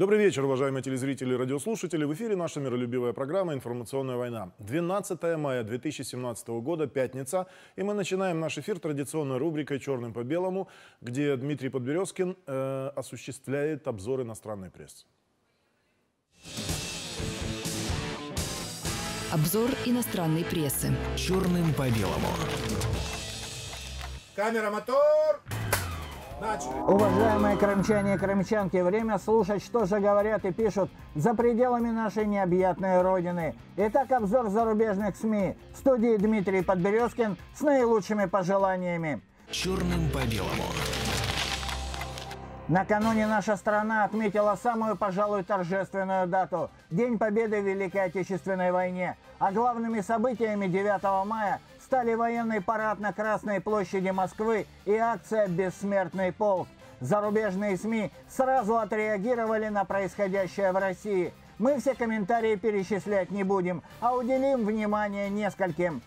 Добрый вечер, уважаемые телезрители и радиослушатели. В эфире наша миролюбивая программа «Информационная война». 12 мая 2017 года, пятница, и мы начинаем наш эфир традиционной рубрикой «Черным по белому», где Дмитрий Подберезкин э, осуществляет обзор иностранной прессы. Обзор иностранной прессы. «Черным по белому». Камера, мотор! Уважаемые крымчане и крымчанки, время слушать, что же говорят и пишут за пределами нашей необъятной родины. Итак, обзор зарубежных СМИ. В студии Дмитрий Подберезкин с наилучшими пожеланиями. Черным по белому. Накануне наша страна отметила самую, пожалуй, торжественную дату – День Победы в Великой Отечественной войне. А главными событиями 9 мая стали военный парад на Красной площади Москвы и акция «Бессмертный полк». Зарубежные СМИ сразу отреагировали на происходящее в России. Мы все комментарии перечислять не будем, а уделим внимание нескольким.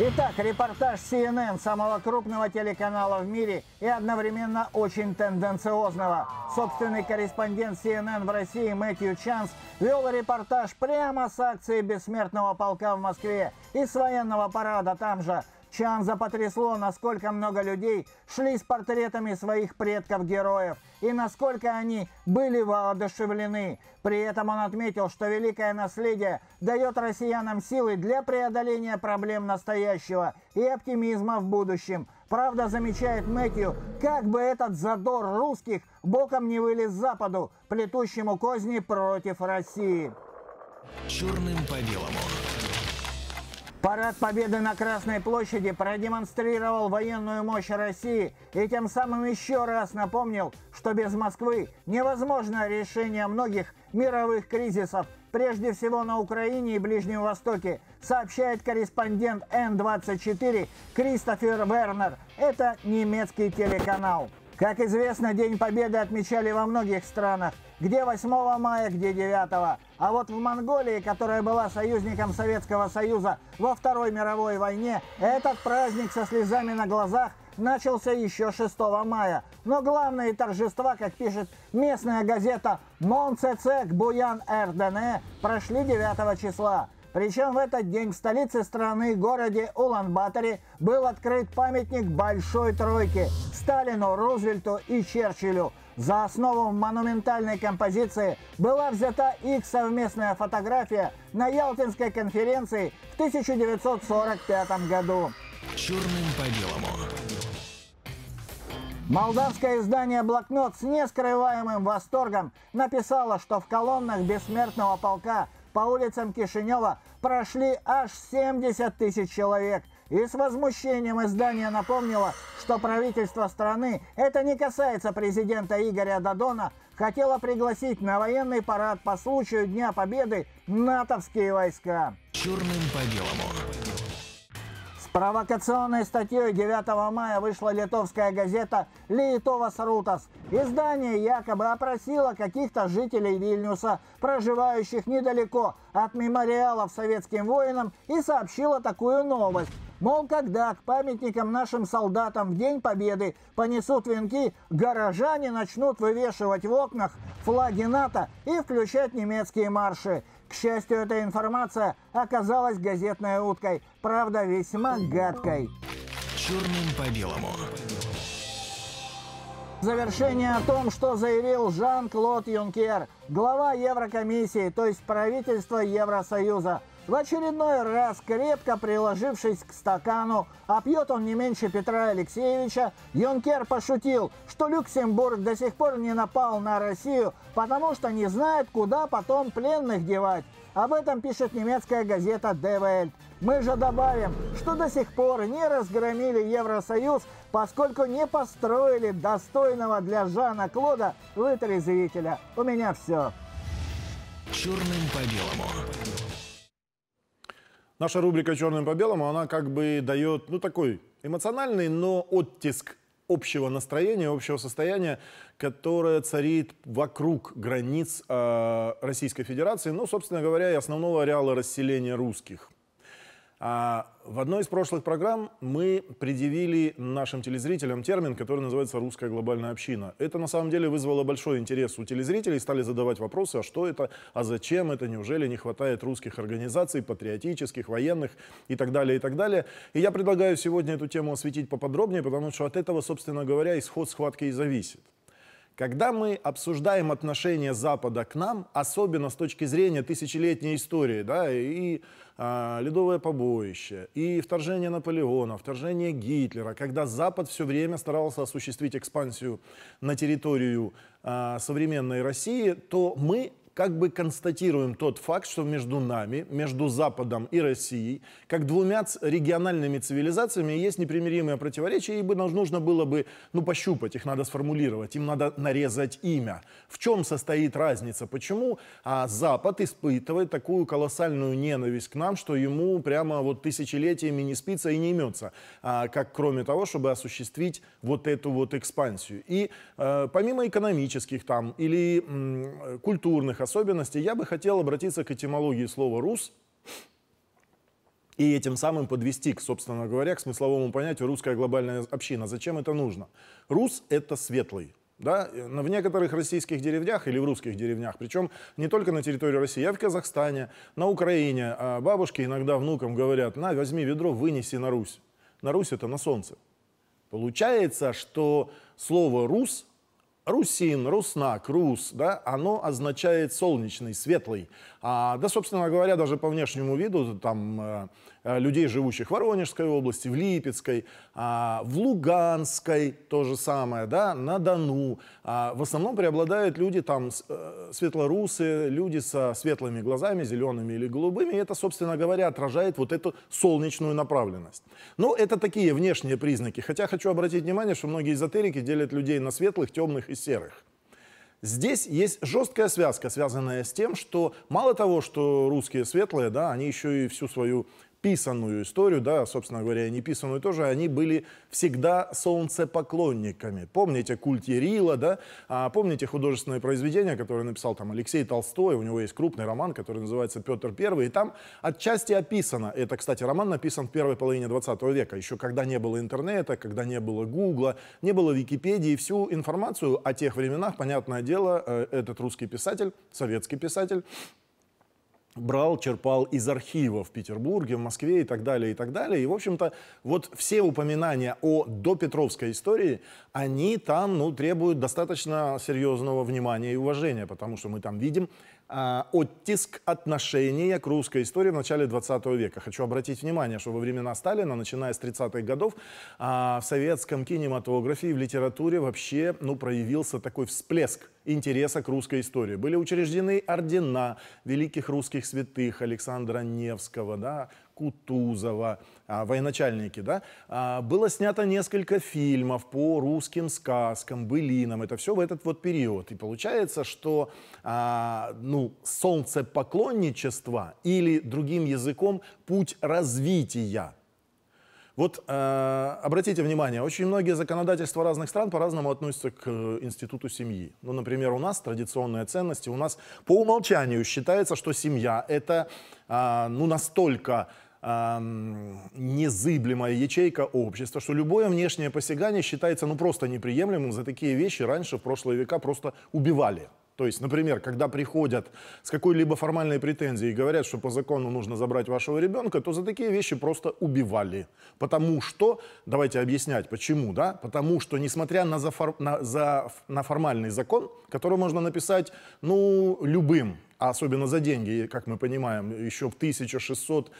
Итак, репортаж CNN, самого крупного телеканала в мире и одновременно очень тенденциозного. Собственный корреспондент CNN в России Мэтью Чанс вел репортаж прямо с акции бессмертного полка в Москве и с военного парада там же – Чанза запотрясло, насколько много людей шли с портретами своих предков-героев и насколько они были воодушевлены. При этом он отметил, что великое наследие дает россиянам силы для преодоления проблем настоящего и оптимизма в будущем. Правда, замечает Мэтью, как бы этот задор русских боком не вылез Западу, плетущему козни против России. Черным по белому. Парад Победы на Красной площади продемонстрировал военную мощь России и тем самым еще раз напомнил, что без Москвы невозможно решение многих мировых кризисов, прежде всего на Украине и Ближнем Востоке, сообщает корреспондент Н24 Кристофер Вернер. Это немецкий телеканал. Как известно, День Победы отмечали во многих странах – где 8 мая, где 9. А вот в Монголии, которая была союзником Советского Союза во Второй мировой войне, этот праздник со слезами на глазах начался еще 6 мая. Но главные торжества, как пишет местная газета «Монцецек Буян РДН», прошли 9 числа. Причем в этот день в столице страны, городе Улан-Баторе, был открыт памятник Большой Тройки – Сталину, Рузвельту и Черчиллю. За основу монументальной композиции была взята их совместная фотография на Ялтинской конференции в 1945 году. Черным по белому. Молдавское издание «Блокнот» с нескрываемым восторгом написало, что в колоннах бессмертного полка по улицам Кишинева прошли аж 70 тысяч человек. И с возмущением издание напомнило, что правительство страны, это не касается президента Игоря Дадона, хотело пригласить на военный парад по случаю Дня Победы натовские войска. Черным по белому провокационной статьей 9 мая вышла литовская газета «Лиитовас Рутас». Издание якобы опросило каких-то жителей Вильнюса, проживающих недалеко от мемориалов советским воинам, и сообщило такую новость. Мол, когда к памятникам нашим солдатам в День Победы понесут венки, горожане начнут вывешивать в окнах флаги НАТО и включать немецкие марши. К счастью, эта информация оказалась газетной уткой, правда весьма гадкой. Черным по белому. Завершение о том, что заявил Жан-Клод Юнкер, глава Еврокомиссии, то есть правительства Евросоюза – в очередной раз, крепко приложившись к стакану, а пьет он не меньше Петра Алексеевича, Юнкер пошутил, что Люксембург до сих пор не напал на Россию, потому что не знает, куда потом пленных девать. Об этом пишет немецкая газета «Де Мы же добавим, что до сих пор не разгромили Евросоюз, поскольку не построили достойного для Жана Клода вытрезвителя. У меня все. Черным по белому наша рубрика «Черным по белому», она как бы дает, ну, такой эмоциональный, но оттиск общего настроения, общего состояния, которое царит вокруг границ э, Российской Федерации, ну, собственно говоря, и основного ареала расселения русских – а в одной из прошлых программ мы предъявили нашим телезрителям термин, который называется «русская глобальная община». Это на самом деле вызвало большой интерес у телезрителей, стали задавать вопросы, а что это, а зачем это, неужели не хватает русских организаций, патриотических, военных и так далее, и так далее. И я предлагаю сегодня эту тему осветить поподробнее, потому что от этого, собственно говоря, исход схватки и зависит. Когда мы обсуждаем отношение Запада к нам, особенно с точки зрения тысячелетней истории, да, и а, ледовое побоище, и вторжение Наполеона, вторжение Гитлера, когда Запад все время старался осуществить экспансию на территорию а, современной России, то мы как бы констатируем тот факт, что между нами, между Западом и Россией, как двумя региональными цивилизациями есть непримиримое противоречие, и бы нужно было бы, ну, пощупать, их надо сформулировать, им надо нарезать имя. В чем состоит разница? Почему а, Запад испытывает такую колоссальную ненависть к нам, что ему прямо вот тысячелетиями не спится и не имется, а, как кроме того, чтобы осуществить вот эту вот экспансию. И э, помимо экономических там или м, культурных особенностей, я бы хотел обратиться к этимологии слова «рус», и этим самым подвести, к, собственно говоря, к смысловому понятию русская глобальная община. Зачем это нужно? Рус – это светлый. Да, но в некоторых российских деревнях или в русских деревнях, причем не только на территории России, а в Казахстане, на Украине, а бабушки иногда внукам говорят, на, возьми ведро, вынеси на Русь. На Русь это на солнце. Получается, что слово «рус» Русин, Руснак, Рус, да, оно означает солнечный, светлый. А, да, собственно говоря, даже по внешнему виду, там, э, Э, людей, живущих в Воронежской области, в Липецкой, а, в Луганской, то же самое, да, на Дону. А, в основном преобладают люди там э, светлорусы, люди со светлыми глазами, зелеными или голубыми. И это, собственно говоря, отражает вот эту солнечную направленность. Но это такие внешние признаки. Хотя хочу обратить внимание, что многие эзотерики делят людей на светлых, темных и серых. Здесь есть жесткая связка, связанная с тем, что мало того, что русские светлые, да, они еще и всю свою писанную историю, да, собственно говоря, и неписанную тоже, они были всегда солнцепоклонниками. Помните культ Ярила, да? А помните художественное произведение, которое написал там Алексей Толстой, у него есть крупный роман, который называется «Петр Первый, и там отчасти описано, это, кстати, роман написан в первой половине 20 века, еще когда не было интернета, когда не было Гугла, не было Википедии, всю информацию о тех временах, понятное дело, э, этот русский писатель, советский писатель, брал, черпал из архива в Петербурге, в Москве и так далее, и так далее. И, в общем-то, вот все упоминания о допетровской истории, они там, ну, требуют достаточно серьезного внимания и уважения, потому что мы там видим а, оттиск отношения к русской истории в начале 20 века. Хочу обратить внимание, что во времена Сталина, начиная с 30-х годов, а, в советском кинематографе и в литературе вообще ну, проявился такой всплеск интереса к русской истории. Были учреждены ордена великих русских святых Александра Невского, да, Кутузова, а, военачальники, да, а, было снято несколько фильмов по русским сказкам, былинам, это все в этот вот период. И получается, что, а, ну, солнце поклонничества или, другим языком, путь развития – вот э, обратите внимание, очень многие законодательства разных стран по-разному относятся к э, институту семьи. Ну, например, у нас традиционные ценности, у нас по умолчанию считается, что семья это э, ну, настолько незыблемая ячейка общества, что любое внешнее посягание считается ну просто неприемлемым. За такие вещи раньше в прошлые века просто убивали. То есть, например, когда приходят с какой-либо формальной претензией и говорят, что по закону нужно забрать вашего ребенка, то за такие вещи просто убивали. Потому что, давайте объяснять, почему, да? Потому что, несмотря на, зафор, на, за, на формальный закон, который можно написать, ну, любым особенно за деньги, как мы понимаем, еще в 1600...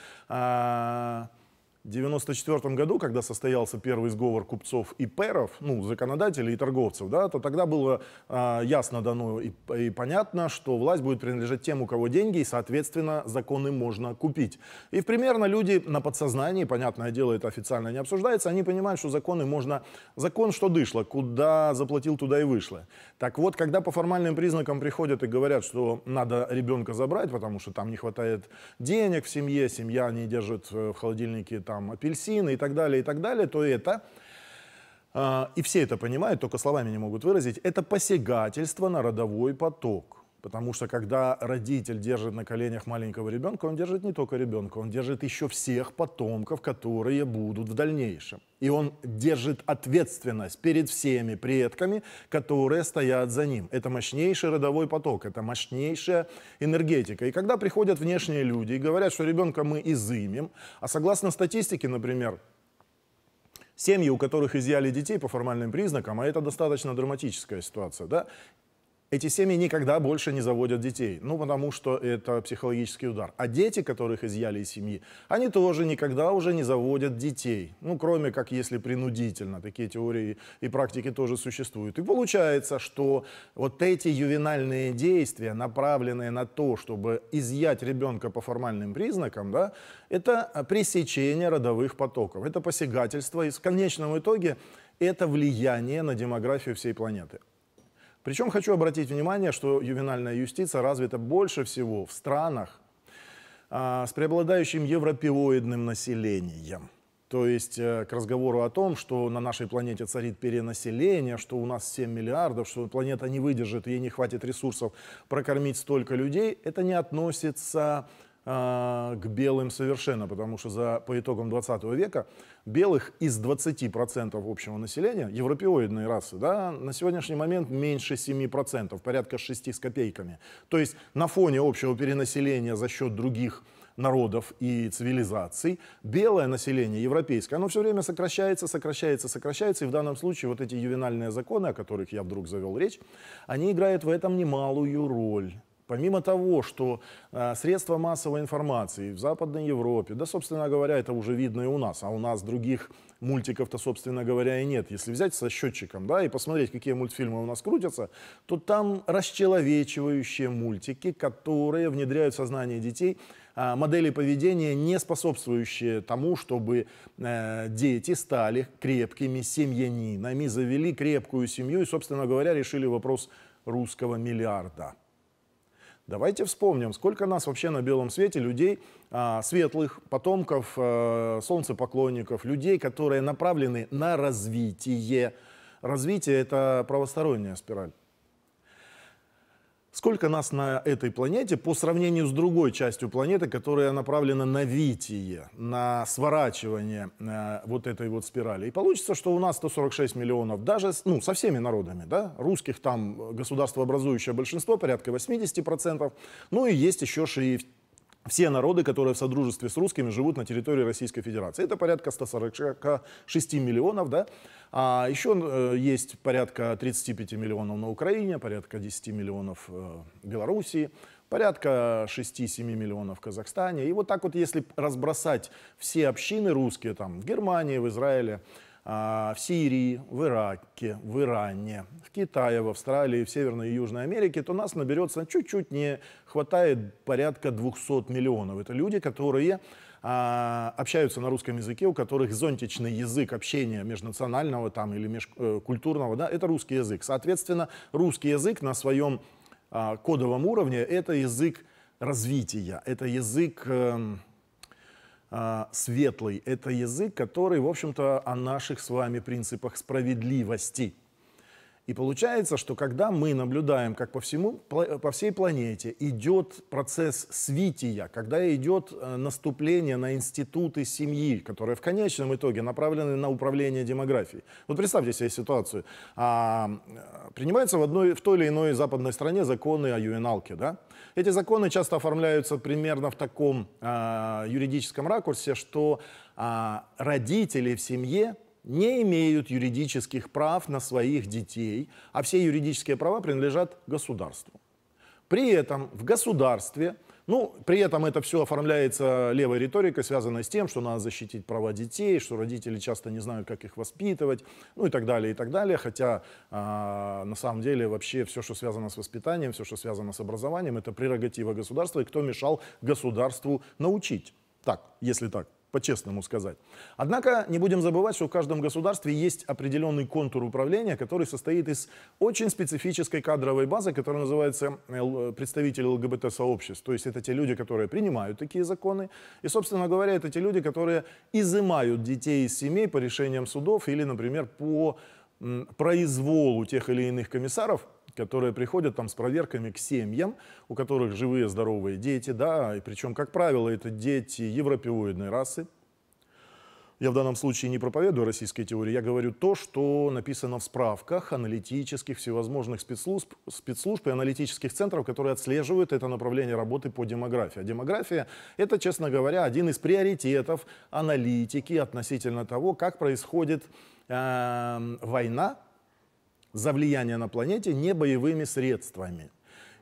1994 году, когда состоялся первый сговор купцов и перов, ну, законодателей и торговцев, да, то тогда было э, ясно дано и, и понятно, что власть будет принадлежать тем, у кого деньги, и, соответственно, законы можно купить. И примерно люди на подсознании, понятное дело, это официально не обсуждается, они понимают, что законы можно... Закон, что дышло, куда заплатил, туда и вышло. Так вот, когда по формальным признакам приходят и говорят, что надо ребенка забрать, потому что там не хватает денег в семье, семья не держит э, в холодильнике там там, апельсины и так далее, и так далее, то это, э, и все это понимают, только словами не могут выразить, это посягательство на родовой поток. Потому что когда родитель держит на коленях маленького ребенка, он держит не только ребенка, он держит еще всех потомков, которые будут в дальнейшем. И он держит ответственность перед всеми предками, которые стоят за ним. Это мощнейший родовой поток, это мощнейшая энергетика. И когда приходят внешние люди и говорят, что ребенка мы изымем, а согласно статистике, например, семьи, у которых изъяли детей по формальным признакам, а это достаточно драматическая ситуация, да, эти семьи никогда больше не заводят детей, ну, потому что это психологический удар. А дети, которых изъяли из семьи, они тоже никогда уже не заводят детей, ну, кроме как если принудительно. Такие теории и практики тоже существуют. И получается, что вот эти ювенальные действия, направленные на то, чтобы изъять ребенка по формальным признакам, да, это а, пресечение родовых потоков, это посягательство, и в конечном итоге это влияние на демографию всей планеты. Причем хочу обратить внимание, что ювенальная юстиция развита больше всего в странах а, с преобладающим европеоидным населением. То есть э, к разговору о том, что на нашей планете царит перенаселение, что у нас 7 миллиардов, что планета не выдержит, ей не хватит ресурсов прокормить столько людей, это не относится а, к белым совершенно, потому что за, по итогам 20 века белых из 20% общего населения, европеоидные расы, да, на сегодняшний момент меньше 7%, порядка 6 с копейками. То есть на фоне общего перенаселения за счет других народов и цивилизаций, белое население европейское, оно все время сокращается, сокращается, сокращается, и в данном случае вот эти ювенальные законы, о которых я вдруг завел речь, они играют в этом немалую роль. Помимо того, что э, средства массовой информации в Западной Европе, да, собственно говоря, это уже видно и у нас, а у нас других мультиков-то, собственно говоря, и нет. Если взять со счетчиком, да, и посмотреть, какие мультфильмы у нас крутятся, то там расчеловечивающие мультики, которые внедряют в сознание детей а, модели поведения, не способствующие тому, чтобы э, дети стали крепкими семьянинами, завели крепкую семью и, собственно говоря, решили вопрос русского миллиарда. Давайте вспомним, сколько нас вообще на белом свете людей, а, светлых потомков, э, солнцепоклонников, людей, которые направлены на развитие. Развитие – это правосторонняя спираль. Сколько нас на этой планете по сравнению с другой частью планеты, которая направлена на витие, на сворачивание э, вот этой вот спирали. И получится, что у нас 146 миллионов, даже ну, со всеми народами, да, русских там государствообразующее большинство, порядка 80%, ну и есть еще шиев все народы, которые в содружестве с русскими живут на территории Российской Федерации. Это порядка 146 миллионов, да. А еще э, есть порядка 35 миллионов на Украине, порядка 10 миллионов э, в Белоруссии, порядка 6-7 миллионов в Казахстане. И вот так вот, если разбросать все общины русские там в Германии, в Израиле, а, в Сирии, в Ираке, в Иране, в Китае, в Австралии, в Северной и Южной Америке, то нас наберется чуть-чуть не хватает порядка 200 миллионов. Это люди, которые а, общаются на русском языке, у которых зонтичный язык общения межнационального там, или межкультурного, э, да, это русский язык. Соответственно, русский язык на своем а, кодовом уровне – это язык развития, это язык эм, а, светлый. Это язык, который, в общем-то, о наших с вами принципах справедливости – и получается, что когда мы наблюдаем, как по, всему, по всей планете идет процесс свития, когда идет э, наступление на институты семьи, которые в конечном итоге направлены на управление демографией. Вот представьте себе ситуацию. А, э, принимаются в, одной, в той или иной западной стране законы о ювеналке. Да? Эти законы часто оформляются примерно в таком э, юридическом ракурсе, что а, родители в семье не имеют юридических прав на своих детей, а все юридические права принадлежат государству. При этом в государстве, ну, при этом это все оформляется левой риторикой, связанной с тем, что надо защитить права детей, что родители часто не знают, как их воспитывать, ну и так далее, и так далее. Хотя э, на самом деле вообще все, что связано с воспитанием, все, что связано с образованием, это прерогатива государства, и кто мешал государству научить. Так, если так по-честному сказать. Однако не будем забывать, что в каждом государстве есть определенный контур управления, который состоит из очень специфической кадровой базы, которая называется э, представители ЛГБТ-сообществ. То есть это те люди, которые принимают такие законы. И, собственно говоря, это те люди, которые изымают детей из семей по решениям судов или, например, по произволу тех или иных комиссаров – которые приходят там с проверками к семьям, у которых живые здоровые дети, да, и причем, как правило, это дети европеоидной расы. Я в данном случае не проповедую российской теории, я говорю то, что написано в справках аналитических всевозможных спецслужб, спецслужб и аналитических центров, которые отслеживают это направление работы по демографии. А демография – это, честно говоря, один из приоритетов аналитики относительно того, как происходит э, война за влияние на планете не боевыми средствами.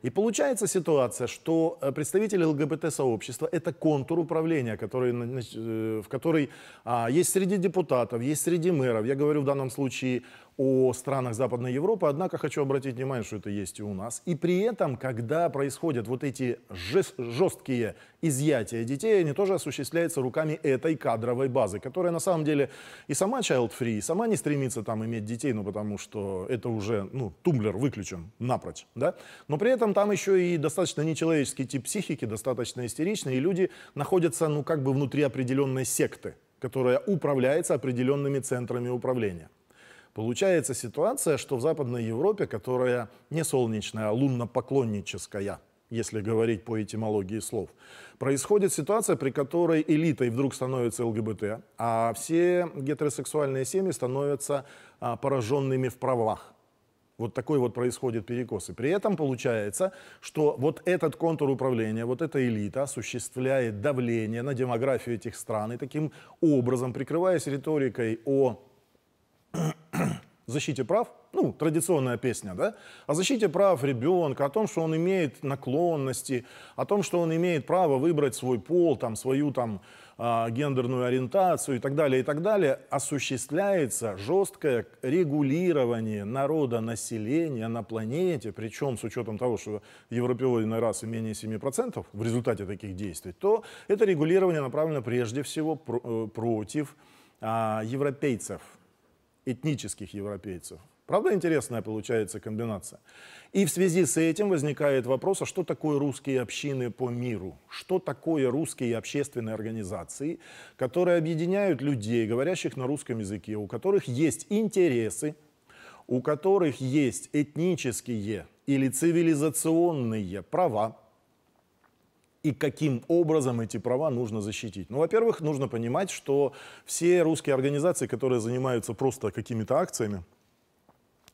И получается ситуация, что э, представители ЛГБТ-сообщества – это контур управления, который, э, в который а, есть среди депутатов, есть среди мэров. Я говорю в данном случае о странах Западной Европы, однако хочу обратить внимание, что это есть и у нас. И при этом, когда происходят вот эти жесткие изъятия детей, они тоже осуществляются руками этой кадровой базы, которая на самом деле и сама child-free, и сама не стремится там иметь детей, ну потому что это уже, ну, тумблер выключен напрочь, да? Но при этом там еще и достаточно нечеловеческий тип психики, достаточно истеричный, и люди находятся, ну, как бы внутри определенной секты, которая управляется определенными центрами управления. Получается ситуация, что в Западной Европе, которая не солнечная, а лунно-поклонническая, если говорить по этимологии слов, происходит ситуация, при которой элитой вдруг становится ЛГБТ, а все гетеросексуальные семьи становятся а, пораженными в правах. Вот такой вот происходит перекос. И при этом получается, что вот этот контур управления, вот эта элита осуществляет давление на демографию этих стран и таким образом, прикрываясь риторикой о защите прав, ну, традиционная песня, да, о защите прав ребенка, о том, что он имеет наклонности, о том, что он имеет право выбрать свой пол, там, свою там а, гендерную ориентацию и так далее, и так далее, осуществляется жесткое регулирование народа населения на планете, причем с учетом того, что европеоидной расы менее 7% в результате таких действий, то это регулирование направлено прежде всего э, против а, европейцев, этнических европейцев. Правда, интересная получается комбинация. И в связи с этим возникает вопрос, а что такое русские общины по миру? Что такое русские общественные организации, которые объединяют людей, говорящих на русском языке, у которых есть интересы, у которых есть этнические или цивилизационные права, и каким образом эти права нужно защитить. Ну, во-первых, нужно понимать, что все русские организации, которые занимаются просто какими-то акциями,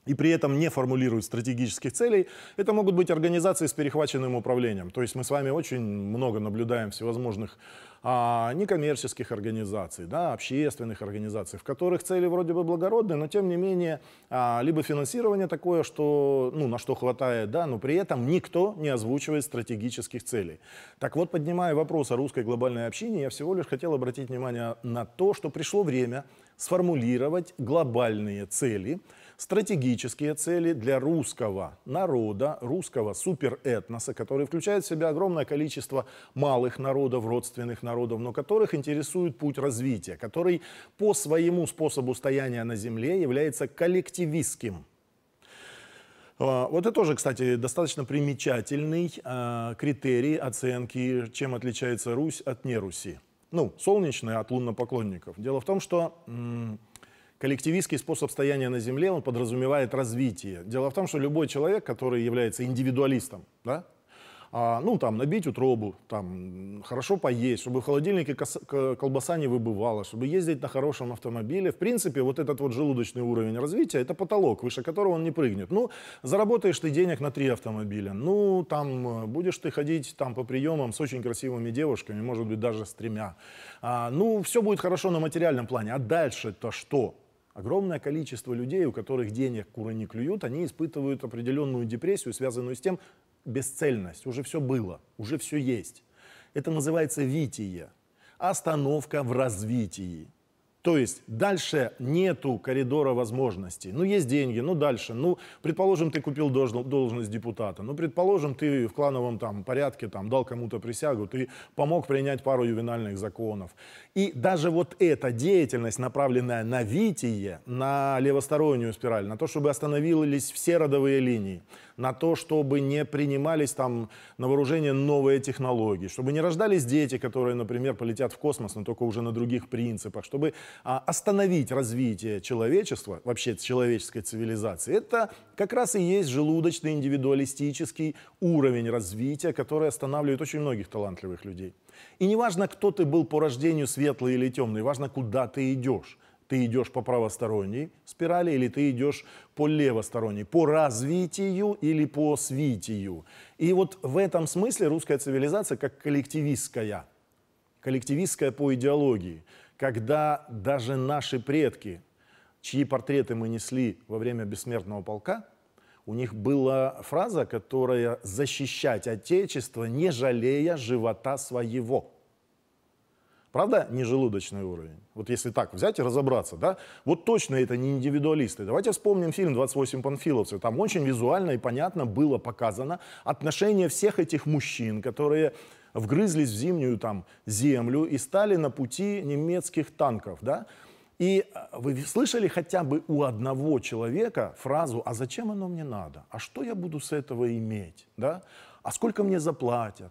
и при этом не формулируют стратегических целей, это могут быть организации с перехваченным управлением. То есть мы с вами очень много наблюдаем всевозможных а, некоммерческих организаций, да, общественных организаций, в которых цели вроде бы благородные, но тем не менее а, либо финансирование такое, что, ну, на что хватает, да, но при этом никто не озвучивает стратегических целей. Так вот, поднимая вопрос о русской глобальной общине, я всего лишь хотел обратить внимание на то, что пришло время сформулировать глобальные цели – стратегические цели для русского народа, русского суперэтноса, который включает в себя огромное количество малых народов, родственных народов, но которых интересует путь развития, который по своему способу стояния на земле является коллективистским. А, вот это тоже, кстати, достаточно примечательный э, критерий оценки, чем отличается Русь от неруси. Ну, солнечная от луннопоклонников. Дело в том, что Коллективистский способ стояния на земле, он подразумевает развитие. Дело в том, что любой человек, который является индивидуалистом, да, а, ну, там, набить утробу, там, хорошо поесть, чтобы в холодильнике колбаса не выбывала, чтобы ездить на хорошем автомобиле. В принципе, вот этот вот желудочный уровень развития, это потолок, выше которого он не прыгнет. Ну, заработаешь ты денег на три автомобиля, ну, там, будешь ты ходить там по приемам с очень красивыми девушками, может быть, даже с тремя. А, ну, все будет хорошо на материальном плане, а дальше-то что? Огромное количество людей, у которых денег куры не клюют, они испытывают определенную депрессию, связанную с тем, бесцельность, уже все было, уже все есть. Это называется витие, остановка в развитии. То есть дальше нету коридора возможностей. Ну, есть деньги, ну, дальше. Ну, предположим, ты купил должность депутата. Ну, предположим, ты в клановом там, порядке там, дал кому-то присягу, ты помог принять пару ювенальных законов. И даже вот эта деятельность, направленная на витие, на левостороннюю спираль, на то, чтобы остановились все родовые линии, на то, чтобы не принимались там на вооружение новые технологии, чтобы не рождались дети, которые, например, полетят в космос, но только уже на других принципах, чтобы а, остановить развитие человечества, вообще человеческой цивилизации. Это как раз и есть желудочный индивидуалистический уровень развития, который останавливает очень многих талантливых людей. И неважно, кто ты был по рождению, светлый или темный, важно, куда ты идешь. Ты идешь по правосторонней спирали или ты идешь по левосторонней, по развитию или по свитию. И вот в этом смысле русская цивилизация как коллективистская, коллективистская по идеологии, когда даже наши предки, чьи портреты мы несли во время бессмертного полка, у них была фраза, которая «защищать Отечество, не жалея живота своего». Правда, не желудочный уровень. Вот если так взять и разобраться, да, вот точно это не индивидуалисты. Давайте вспомним фильм «28 панфиловцев». Там очень визуально и понятно было показано отношение всех этих мужчин, которые вгрызлись в зимнюю там землю и стали на пути немецких танков, да. И э, вы слышали хотя бы у одного человека фразу «А зачем оно мне надо? А что я буду с этого иметь?» да? «А сколько мне заплатят?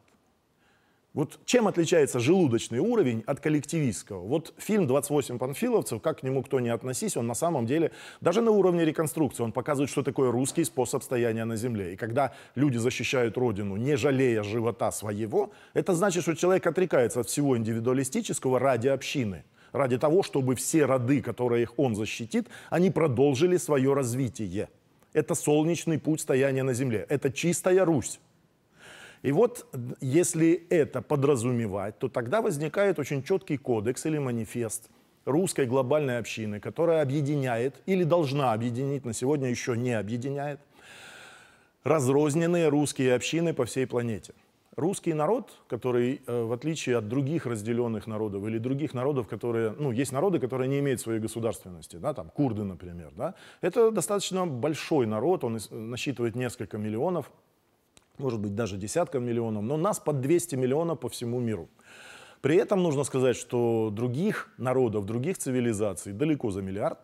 Вот чем отличается желудочный уровень от коллективистского? Вот фильм «28 панфиловцев», как к нему кто не относись, он на самом деле, даже на уровне реконструкции, он показывает, что такое русский способ стояния на земле. И когда люди защищают родину, не жалея живота своего, это значит, что человек отрекается от всего индивидуалистического ради общины ради того, чтобы все роды, которые их он защитит, они продолжили свое развитие. Это солнечный путь стояния на земле. Это чистая Русь. И вот если это подразумевать, то тогда возникает очень четкий кодекс или манифест русской глобальной общины, которая объединяет или должна объединить, на сегодня еще не объединяет, разрозненные русские общины по всей планете. Русский народ, который, э, в отличие от других разделенных народов или других народов, которые, ну, есть народы, которые не имеют своей государственности, да, там, курды, например, да, это достаточно большой народ, он насчитывает несколько миллионов, может быть, даже десяткам миллионов, но нас под 200 миллионов по всему миру. При этом нужно сказать, что других народов, других цивилизаций далеко за миллиард,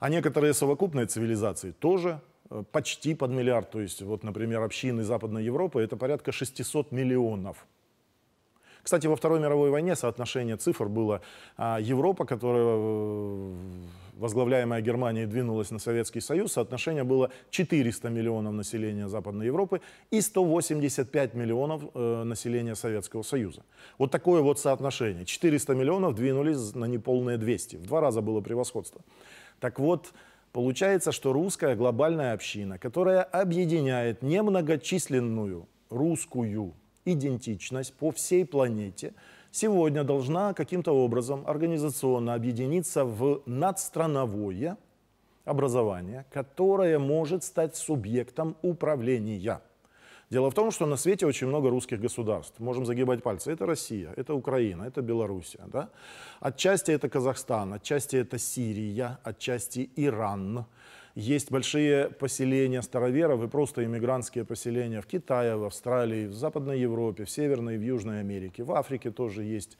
а некоторые совокупные цивилизации тоже э, почти под миллиард. То есть, вот, например, общины Западной Европы – это порядка 600 миллионов кстати, во Второй мировой войне соотношение цифр было. А, Европа, которая э, возглавляемая Германией двинулась на Советский Союз, соотношение было 400 миллионов населения Западной Европы и 185 миллионов э, населения Советского Союза. Вот такое вот соотношение. 400 миллионов двинулись на неполные 200. В два раза было превосходство. Так вот, Получается, что русская глобальная община, которая объединяет немногочисленную русскую идентичность по всей планете сегодня должна каким-то образом организационно объединиться в надстрановое образование, которое может стать субъектом управления. Дело в том, что на свете очень много русских государств. Можем загибать пальцы. Это Россия, это Украина, это Белоруссия. Да? Отчасти это Казахстан, отчасти это Сирия, отчасти Иран. Есть большие поселения староверов и просто иммигрантские поселения в Китае, в Австралии, в Западной Европе, в Северной и в Южной Америке. В Африке тоже есть.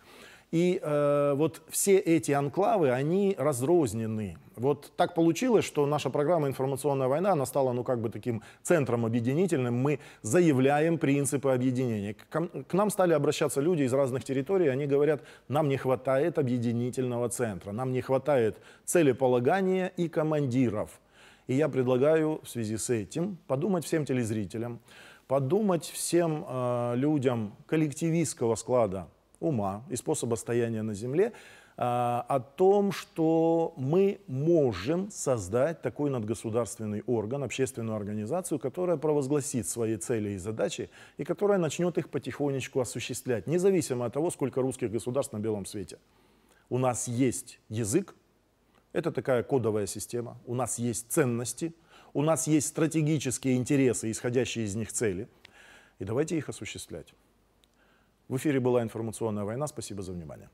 И э, вот все эти анклавы, они разрознены. Вот так получилось, что наша программа «Информационная война», она стала, ну, как бы таким центром объединительным. Мы заявляем принципы объединения. К, к нам стали обращаться люди из разных территорий, они говорят, нам не хватает объединительного центра, нам не хватает целеполагания и командиров. И я предлагаю в связи с этим подумать всем телезрителям, подумать всем э, людям коллективистского склада ума и способа стояния на Земле э, о том, что мы можем создать такой надгосударственный орган, общественную организацию, которая провозгласит свои цели и задачи, и которая начнет их потихонечку осуществлять, независимо от того, сколько русских государств на белом свете. У нас есть язык, это такая кодовая система. У нас есть ценности, у нас есть стратегические интересы, исходящие из них цели. И давайте их осуществлять. В эфире была информационная война. Спасибо за внимание.